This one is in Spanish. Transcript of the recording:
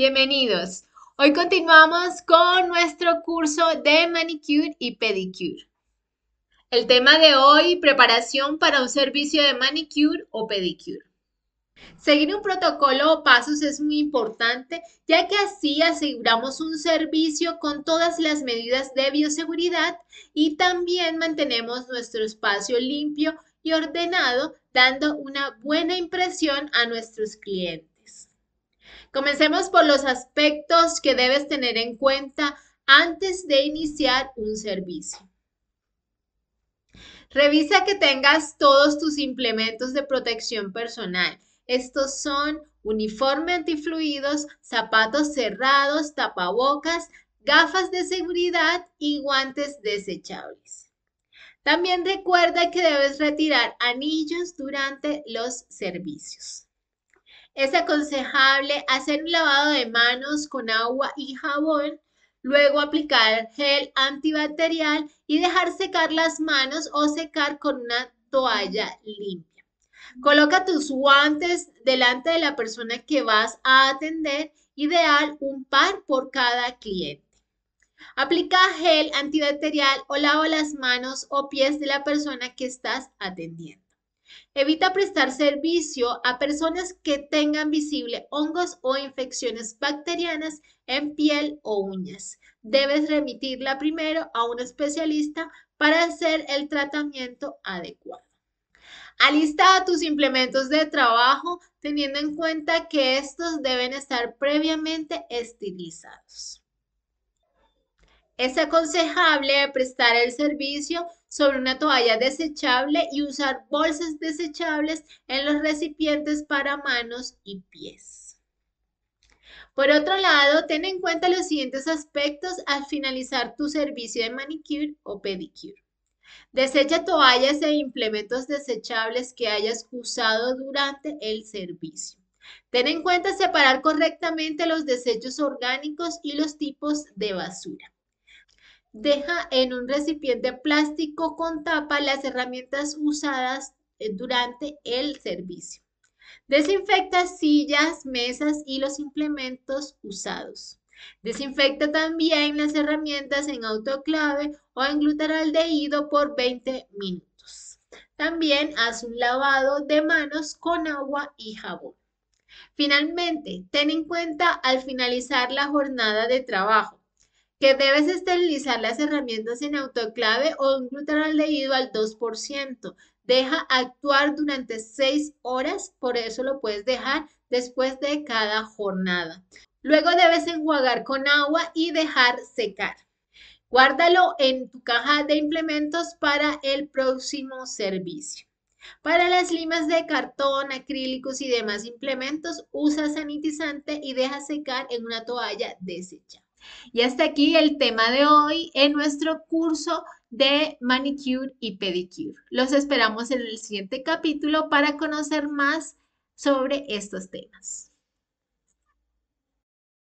Bienvenidos. Hoy continuamos con nuestro curso de manicure y pedicure. El tema de hoy, preparación para un servicio de manicure o pedicure. Seguir un protocolo o pasos es muy importante, ya que así aseguramos un servicio con todas las medidas de bioseguridad y también mantenemos nuestro espacio limpio y ordenado, dando una buena impresión a nuestros clientes. Comencemos por los aspectos que debes tener en cuenta antes de iniciar un servicio. Revisa que tengas todos tus implementos de protección personal. Estos son uniforme antifluidos, zapatos cerrados, tapabocas, gafas de seguridad y guantes desechables. También recuerda que debes retirar anillos durante los servicios. Es aconsejable hacer un lavado de manos con agua y jabón, luego aplicar gel antibacterial y dejar secar las manos o secar con una toalla limpia. Coloca tus guantes delante de la persona que vas a atender, ideal un par por cada cliente. Aplica gel antibacterial o lava las manos o pies de la persona que estás atendiendo. Evita prestar servicio a personas que tengan visible hongos o infecciones bacterianas en piel o uñas. Debes remitirla primero a un especialista para hacer el tratamiento adecuado. Alista tus implementos de trabajo teniendo en cuenta que estos deben estar previamente estilizados. Es aconsejable prestar el servicio sobre una toalla desechable y usar bolsas desechables en los recipientes para manos y pies. Por otro lado, ten en cuenta los siguientes aspectos al finalizar tu servicio de manicure o pedicure. Desecha toallas e implementos desechables que hayas usado durante el servicio. Ten en cuenta separar correctamente los desechos orgánicos y los tipos de basura. Deja en un recipiente plástico con tapa las herramientas usadas eh, durante el servicio. Desinfecta sillas, mesas y los implementos usados. Desinfecta también las herramientas en autoclave o en glutaraldehído por 20 minutos. También haz un lavado de manos con agua y jabón. Finalmente, ten en cuenta al finalizar la jornada de trabajo que debes esterilizar las herramientas en autoclave o un glutaraldehído al 2%. Deja actuar durante 6 horas, por eso lo puedes dejar después de cada jornada. Luego debes enjuagar con agua y dejar secar. Guárdalo en tu caja de implementos para el próximo servicio. Para las limas de cartón, acrílicos y demás implementos, usa sanitizante y deja secar en una toalla deshecha. Y hasta aquí el tema de hoy en nuestro curso de manicure y pedicure. Los esperamos en el siguiente capítulo para conocer más sobre estos temas.